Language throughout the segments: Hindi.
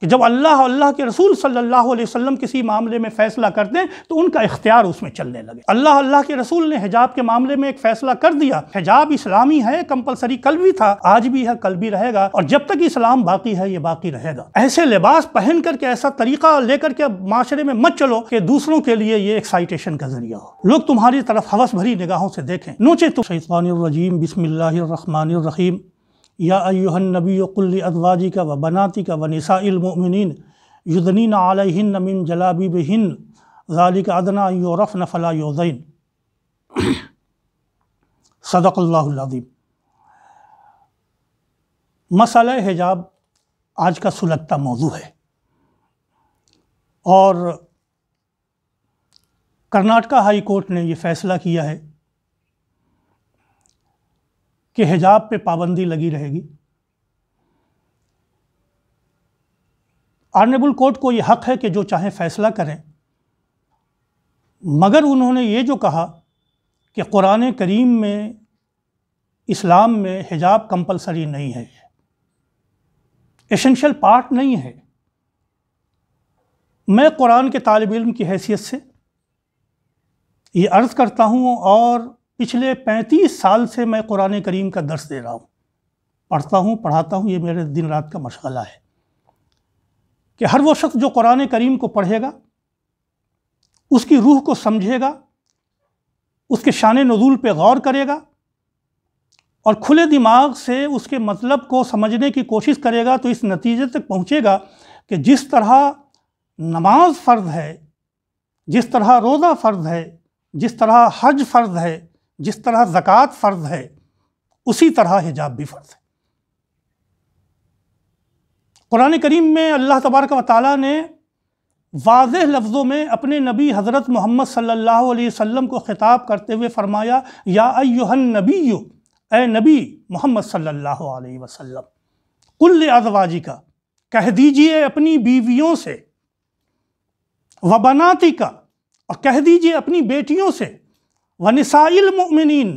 कि जब अल्लाह अल्लाह के रसूल सल्लल्लाहु अलैहि वसल्लम किसी मामले में फ़ैसला कर दें तो उनका इख्तियार उसमें चलने लगे अल्लाह अल्लाह के रसूल ने हिजाब के मामले में एक फ़ैसला कर दिया हिजाब इस्लामी है कंपलसरी कल भी था आज भी है कल भी रहेगा और जब तक इस्लाम बाकी है ये बाकी रहेगा ऐसे लिबास पहन करके ऐसा तरीका लेकर के माशरे में मत चलो कि दूसरों के लिए ये एक्साइटेशन का जरिया हो लोग तुम्हारी तरफ हवस भरी निगाहों से देखें नोचे तो शैतान रजीम रहीम या अयुहन नबी कुल अजवाजी का व बनाती का व नसामिन युदनिन आलहिन मिन जलाबी बहन ज़ालिक अदना योरफ़ नफला योज़ैन सदक़ल्लाज़ीम मसल हिजाब आज का सुलगता मौजू है और कर्नाटका हाई कोर्ट ने ये फ़ैसला किया है कि हिजाब पे पाबंदी लगी रहेगी आर्नेबल कोर्ट को ये हक है कि जो चाहे फैसला करें मगर उन्होंने ये जो कहा कि क़ुरान करीम में इस्लाम में हिजाब कंपलसरी नहीं है एसेंशियल पार्ट नहीं है मैं कुरान के तालब इल्म की हैसियत से ये अर्ज़ करता हूँ और पिछले 35 साल से मैं कुरान करीम का दर्स दे रहा हूँ पढ़ता हूँ पढ़ाता हूँ ये मेरे दिन रात का मशगला है कि हर वो शख्स जो कुरान करीम को पढ़ेगा उसकी रूह को समझेगा उसके शान नजूल पे गौर करेगा और खुले दिमाग से उसके मतलब को समझने की कोशिश करेगा तो इस नतीजे तक पहुँचेगा कि जिस तरह नमाज फ़र्ज है जिस तरह रोज़ा फ़र्ज है जिस तरह हज फ़र्ज है जिस तरह जक़ात फ़र्ज है उसी तरह हिजाब भी फ़र्ज है कुरान करीम में अल्लाह तबारक व ने वाज लफ्ज़ों में अपने नबी हज़रत मोहम्मद सल्लल्लाहु अलैहि वसल्लम को ख़िताब करते हुए फ़रमाया या अयुहन नबी यो ए नबी मोहम्मद सल्लल्लाहु अलैहि वसल्लम अजवाजी का कह दीजिए अपनी बीवियों से वबनाती का और कह दीजिए अपनी बेटियों से वनिसाइल मोमिन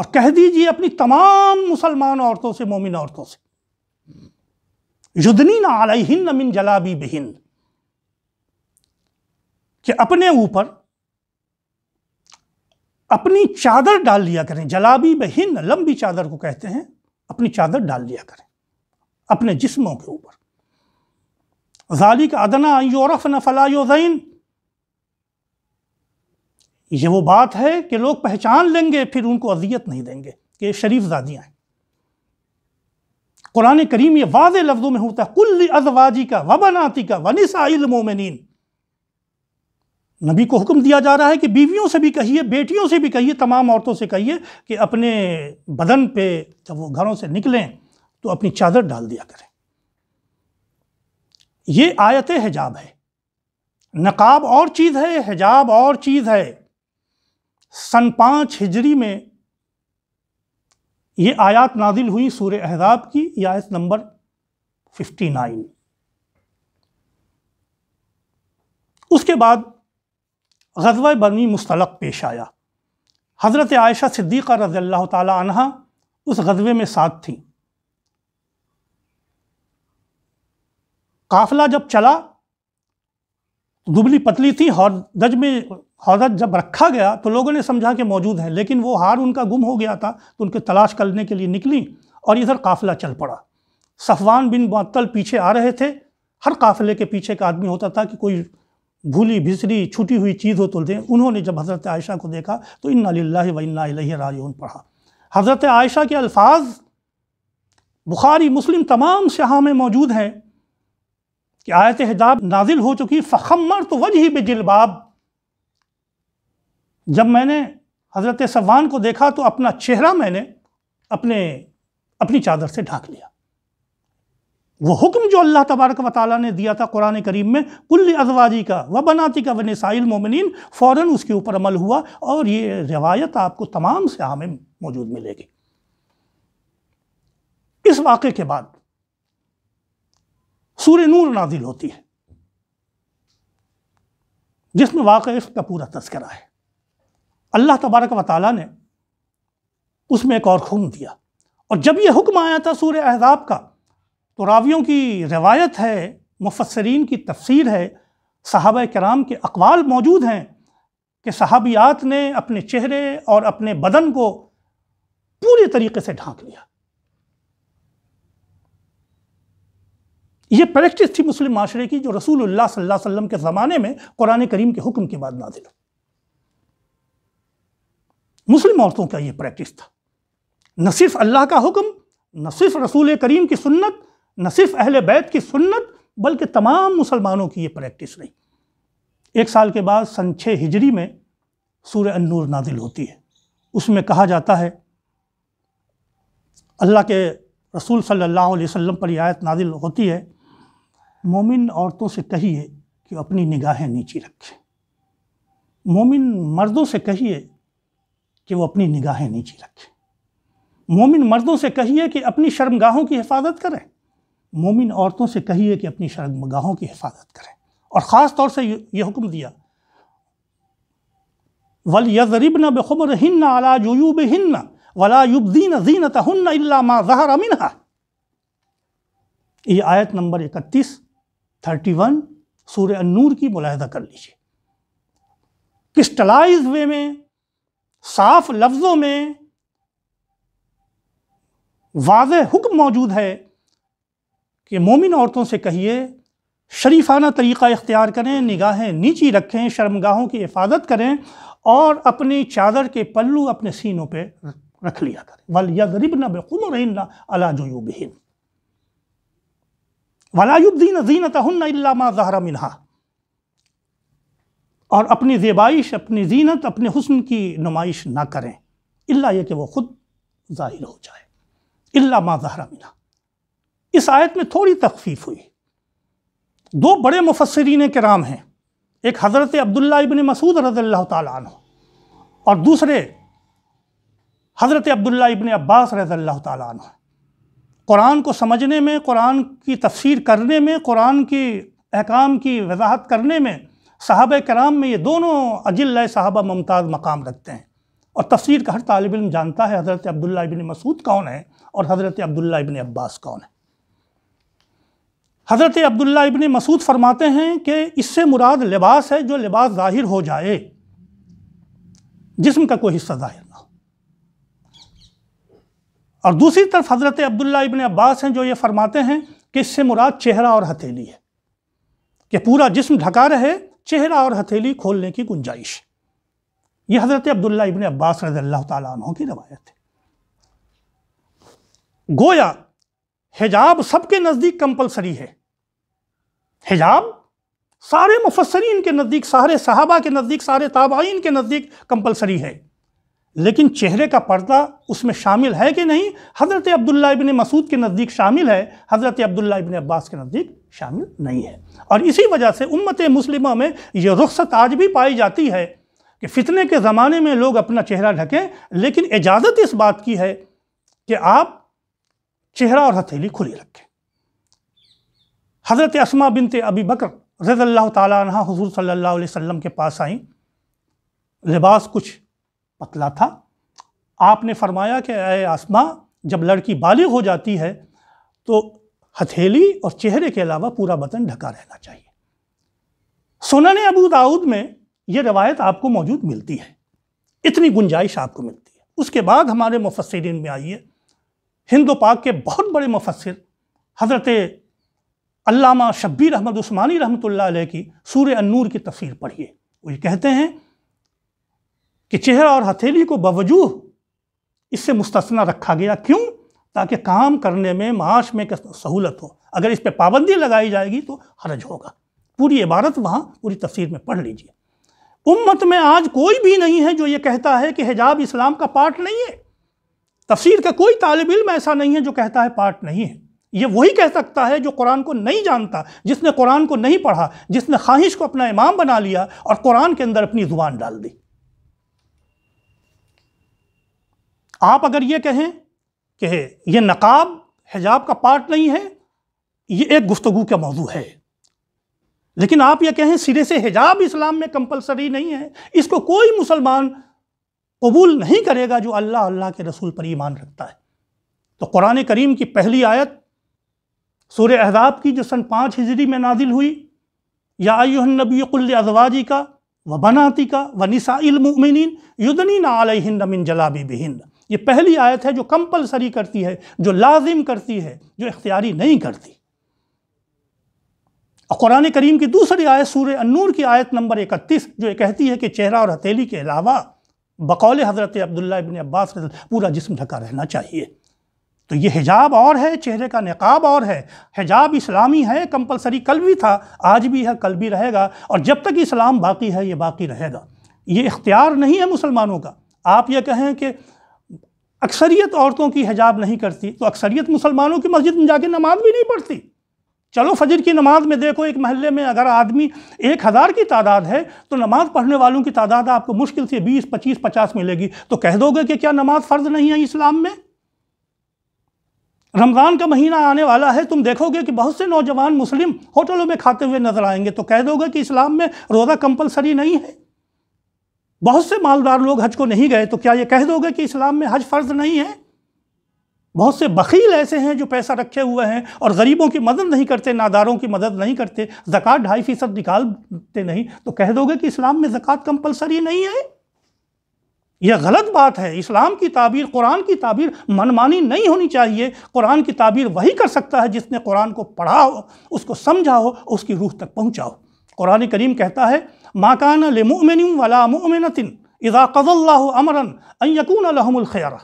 और कह दीजिए अपनी तमाम मुसलमान औरतों से मोमिन औरतों से युद्धनी ना मिन जलाबी बहिन कि अपने ऊपर अपनी चादर डाल लिया करें जलाबी बहिन लंबी चादर को कहते हैं अपनी चादर डाल लिया करें अपने जिस्मों के ऊपर जालिक अदना योरफ न फला ये वो बात है कि लोग पहचान लेंगे फिर उनको अजियत नहीं देंगे कि शरीफ जादियाँ हैं कुरान करीम ये वाज लफ्ज़ों में होता है कुल अजवाजी का वबनाती का वनिसाइल नबी को हुक्म दिया जा रहा है कि बीवियों से भी कहिए बेटियों से भी कहिए तमाम औरतों से कहिए कि अपने बदन पे जब वो घरों से निकलें तो अपनी चादर डाल दिया करें ये आयत हिजाब है नकाब और चीज़ है हिजाब और चीज़ है सन पाँच हिजरी में ये आयत नादिल हुई सूर एहजाब की आयत नंबर फिफ्टी नाइन उसके बाद गजवा बनी मुस्तलक पेश आया हज़रत आयशा सिद्दीक रज़ी अल्लाह तहा उस गजबे में साथ थी काफ़िला जब चला दुबली पतली थी हौदज में हौदज जब रखा गया तो लोगों ने समझा कि मौजूद है लेकिन वो हार उनका गुम हो गया था तो उनके तलाश करने के लिए निकली और इधर काफिला चल पड़ा सफवान बिन मुअत्तल पीछे आ रहे थे हर काफिले के पीछे एक आदमी होता था कि कोई भूली भिसरी छुटी हुई चीज़ हो तो दें उन्होंने जब हज़रत आयशा को देखा तो इन लाला पढ़ा हज़रत आयशा के अल्फाज बुखारी मुस्लिम तमाम शहा में मौजूद हैं कि आयत हिजाब नाजिल हो चुकी फ़खमर तो वज ही बेजिलबाब जब मैंने हज़रत सवान को देखा तो अपना चेहरा मैंने अपने अपनी चादर से ढाक लिया वो हुक्म जो अल्लाह तबारक व ताली ने दिया था कुरान करीम में कुल अजवाजी का व बनाती का व नसाइल मोमिन फ़ौर उसके ऊपर अमल हुआ और ये रिवायत आपको तमाम से में मौजूद मिलेगी इस वाक़े के बाद सूर्य नूर नाजिल होती है जिसमें वाक़ का पूरा तस्करा है अल्लाह तबारक व ताली ने उसमें एक और खून दिया और जब यह हुक्म आया था सूर्य अहजाब का तो रावियों की रवायत है मुफसरीन की तफसीर है साहब कराम के अकवाल मौजूद हैं कि सहाबियात ने अपने चेहरे और अपने बदन को पूरे तरीके से ढांक लिया ये प्रैक्टिस थी मुस्लिम माशरे की जो रसूलुल्लाह सल्लल्लाहु अलैहि वसल्लम के ज़माने में कुरान करीम के हुक्म के बाद नाजिल मुस्लिम औरतों का ये प्रैक्टिस था न सिर्फ अल्लाह का हुक्म न सिर्फ रसूल करीम की सुन्नत न सिर्फ अहल बैत की सुन्नत बल्कि तमाम मुसलमानों की ये प्रैक्टिस रही एक साल के बाद सन छः हिजरी में सूर्य अनूर नादिल होती है उसमें कहा जाता है अल्लाह के रसूल सल्लल्लाहु अलैहि वसल्लम पर यह आयत नादिल होती है मोमिन औरतों से कहिए कि अपनी निगाहें नीची रखें मोमिन मर्दों से कहिए कि वो अपनी निगाहें नीची रखें मोमिन मर्दों से कहिए कि अपनी शर्मगाहों की हिफाजत करें मोमिन औरतों से कहिए कि अपनी शर्मगाहों की हिफाजत करें और ख़ास तौर से ये हुक्म दिया वल यजरिबन बखबर हिन्न अला जयूब हिन्न वला युबदीन जीनत हन्न इल्ला मा जहर ये आयत नंबर इकतीस थर्टी वन सूर्य नूर की मुलाहदा कर लीजिए क्रिस्टलाइज वे में साफ लफ्ज़ों में वाज हुक्म मौजूद है कि मोमिन औरतों से कहिए शरीफाना तरीक़ा इख्तियार करें निगाहें नीची रखें शर्मगाहों की हिफाजत करें और अपनी चादर के पल्लू अपने सीनों पर रख लिया करें वल यदरिब नबुम रही अला जो वलायुद्दीन जीनत इल्लामा जहरा मिनहा और अपनी जेबाइश अपनी जीनत अपने हुस्न की नुमाइश ना करें इल्ला ये कि वो खुद ज़ाहिर हो जाए इल्लामा जहरा मिना इस आयत में थोड़ी तकफीफ़ हुई दो बड़े मुफसरीन राम हैं एक हज़रत अब्दुल्ला इबन मसूद रज़ल्ला तन और दूसरे हज़रत अब्दुल्ला इबन अब्बास रज़ल्ला तन कुरान को समझने में कुरान की तफसीर करने में कुरान की अहकाम की वजाहत करने में साहब कराम में ये दोनों अजिल साहबा मुमताज़ मकाम रखते हैं और तफसीर का हर तालब इम जानता है हज़रत अब्दुल्ला इबिन मसूद कौन है और हज़रत अब्दुल्ला इबिन अब्बास कौन है हज़रत अब्दुल्ला इबिन मसूद फरमाते हैं कि इससे मुराद लिबास है जो लिबास ज़ाहिर हो जाए जिसम का कोई हिस्सा ज़ाहिर और दूसरी तरफ हज़रत अब्दुल्ला इबन अब्बास हैं जो ये फरमाते हैं कि इससे मुराद चेहरा और हथेली है कि पूरा जिस्म ढका रहे चेहरा और हथेली खोलने की गुंजाइश ये हज़रत अब्दुल्ला इबन अब्बास रज़ल्ला तु की रवायत है गोया हिजाब सबके नज़दीक कंपलसरी है हिजाब सारे मुफसरीन के नज़दीक सारे साहबा के नज़दीक सारे ताबाइन के नज़दीक कंपलसरी है लेकिन चेहरे का पर्दा उसमें शामिल है कि नहीं हज़रत अब्दुल्ला इबन मसूद के नज़दीक शामिल है हज़रत अब्दुल्ला इबन अब्बास के नज़दीक शामिल नहीं है और इसी वजह से उम्मत मुस्लिमा में ये रुख्सत आज भी पाई जाती है कि फितने के ज़माने में लोग अपना चेहरा ढकें लेकिन इजाज़त इस बात की है कि आप चेहरा और हथेली खुली रखें हज़रत असमा बिनते अबी बकर रज़ल्ला तला सल्ला वसम के पास आई लिबास कुछ पतला था आपने फरमाया कि अय आसमा जब लड़की बालिग हो जाती है तो हथेली और चेहरे के अलावा पूरा बदन ढका रहना चाहिए सुनन अबू दाऊद में यह रवायत आपको मौजूद मिलती है इतनी गुंजाइश आपको मिलती है उसके बाद हमारे मुफसरिन में आइए हिंद पाक के बहुत बड़े मुफसर हज़रत अल्लामा शब्बीर अहमद उस्मानी रहमत की सूर अनूर की तफसीर पढ़िए वो ये कहते हैं कि चेहरा और हथेली को बावजूद इससे मुस्तना रखा गया क्यों ताकि काम करने में माश में सहूलत हो अगर इस पर पाबंदी लगाई जाएगी तो हरज होगा पूरी इबारत वहाँ पूरी तफसीर में पढ़ लीजिए उम्मत में आज कोई भी नहीं है जो ये कहता है कि हिजाब इस्लाम का पार्ट नहीं है तफसीर का कोई तालब इम ऐसा नहीं है जो कहता है पार्ट नहीं है ये वही कह सकता है जो कुरान को नहीं जानता जिसने कुरान को नहीं पढ़ा जिसने ख्वाहिश को अपना इमाम बना लिया और कुरान के अंदर अपनी ज़ुबान डाल दी आप अगर ये कहें कि यह नकाब हिजाब का पार्ट नहीं है ये एक गुफ्तगु का मौजू है लेकिन आप ये कहें सिरे से हिजाब इस्लाम में कंपलसरी नहीं है इसको कोई मुसलमान कबूल नहीं करेगा जो अल्लाह अल्लाह के रसूल पर ईमान रखता है तो कुरान करीम की पहली आयत सूर अहजाब की जो सन पाँच हिजरी में नाजिल हुई या आयुनबी अजवाजी का व बनाती का व निसाइलमिन युदनी नालहिंद मिन जलाबी बिहिंद ये पहली आयत है जो कंपलसरी करती है जो लाजिम करती है जो इख्तियारी नहीं करती और कुरान करीम की दूसरी आयत सूर अनूर की आयत नंबर इकतीस जो ये कहती है कि चेहरा और हथेली के अलावा बकौल हज़रत अब्दुल्ला इबन अब्बास पूरा जिसम ढका रहना चाहिए तो ये हिजाब और है चेहरे का नकाब और है हिजाब इस्लामी है कंपलसरी कल भी था आज भी है कल भी रहेगा और जब तक इस्लाम बाकी है ये बाकी रहेगा ये इख्तियार नहीं है मुसलमानों का आप ये कहें कि अक्सरियत औरतों की हिजाब नहीं करती तो अक्सरियत मुसलमानों की मस्जिद में जाके नमाज भी नहीं पढ़ती चलो फजर की नमाज में देखो एक महल्ले में अगर आदमी एक हज़ार की तादाद है तो नमाज पढ़ने वालों की तादाद आपको मुश्किल से बीस पच्चीस पचास मिलेगी तो कह दोगे कि क्या नमाज फ़र्ज नहीं है इस्लाम में रमज़ान का महीना आने वाला है तुम देखोगे कि बहुत से नौजवान मुस्लिम होटलों में खाते हुए नज़र आएंगे तो कह दोगे कि इस्लाम में रोज़ा कंपलसरी नहीं है बहुत से मालदार लोग हज को नहीं गए तो क्या ये कह दोगे कि इस्लाम में हज फ़र्ज नहीं है बहुत से बकील ऐसे हैं जो पैसा रखे हुए हैं और गरीबों की मदद नहीं करते नादारों की मदद नहीं करते ज़क़़त ढाई फ़ीसद निकालते नहीं तो कह दोगे कि इस्लाम में ज़क़़त कंपलसरी नहीं है यह गलत बात है इस्लाम की ताबीर कुरान की ताबीर मनमानी नहीं होनी चाहिए कुरान की ताबीर वही कर सकता है जिसने कुरान को पढ़ा हो उसको समझा हो उसकी रूह तक पहुँचा हो कुरान करीम कहता है माकान लिमोमिन वला मुमिनतिन इज़ा कज़ल्ला अमरन अयकून यकून लहमुलखैरा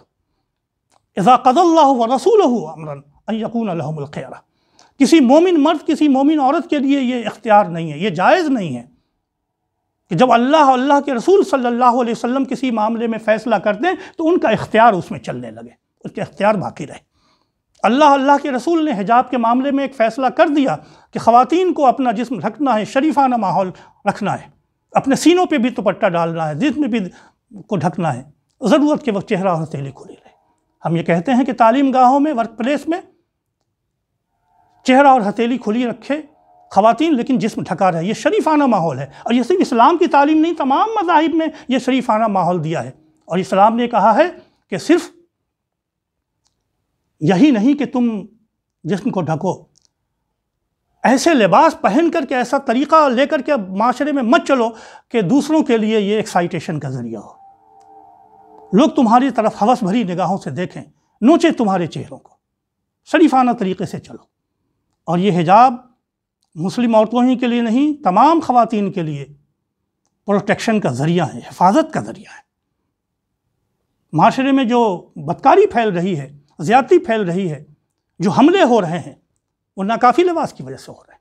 इज़ा कज़ल्ला व रसूल अमरन अयकून यकून किसी मोमिन मर्द किसी मोमिन औरत के लिए ये इख्तियार नहीं है ये जायज़ नहीं है कि जब अल्लाह अल्लाह के रसूल सल्लल्लाहु अलैहि वसल्लम किसी मामले में फ़ैसला कर दें तो उनका इख्तियार उसमें चलने लगे उसके इख्तियार बाकी रहे अल्लाह अल्लाह के रसूल ने हिजाब के मामले में एक फ़ैसला कर दिया कि ख़वातीन को अपना जिस्म रखना है शरीफाना माहौल रखना है अपने सीनों पे भी दुपट्टा डालना है जिसमें भी को ढकना है ज़रूरत के वक्त चेहरा और हथेली खुली रहे हम ये कहते हैं कि तालीम गाहों में वर्क प्लेस में चेहरा और हथेली खुली रखे खातन लेकिन जिसम ढका रहे ये शरीफाना माहौल है और ये सिर्फ इस्लाम की तालीम नहीं तमाम मजाहब में ये शरीफाना माहौल दिया है और इस्लाम ने कहा है कि सिर्फ यही नहीं कि तुम जिसम को ढको ऐसे लिबास पहन कर के ऐसा तरीक़ा लेकर के माशरे में मत चलो कि दूसरों के लिए ये एक्साइटेशन का ज़रिया हो लोग तुम्हारी तरफ हवस भरी निगाहों से देखें नोचे तुम्हारे चेहरों को शरीफाना तरीके से चलो और ये हिजाब मुस्लिम औरतों ही के लिए नहीं तमाम खवतिन के लिए प्रोटेक्शन का ज़रिया है हिफाजत का ज़रिया है माशरे में जो बदकारी फैल रही है ज़्यादती फैल रही है जो हमले हो रहे हैं वो नाकाफ़ी लिबास की वजह से हो रहा है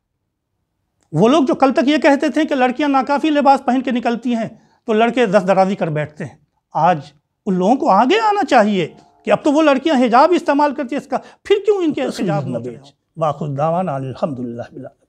वो लोग जो कल तक ये कहते थे कि लड़कियां नाकाफ़ी लिबास पहन के निकलती हैं तो लड़के दस दराजी कर बैठते हैं आज उन लोगों को आगे आना चाहिए कि अब तो वो लड़कियां हिजाब इस्तेमाल करती है इसका फिर क्यों इनके तो हिजाब न बेच बाखुदावान अलहमदिल्ला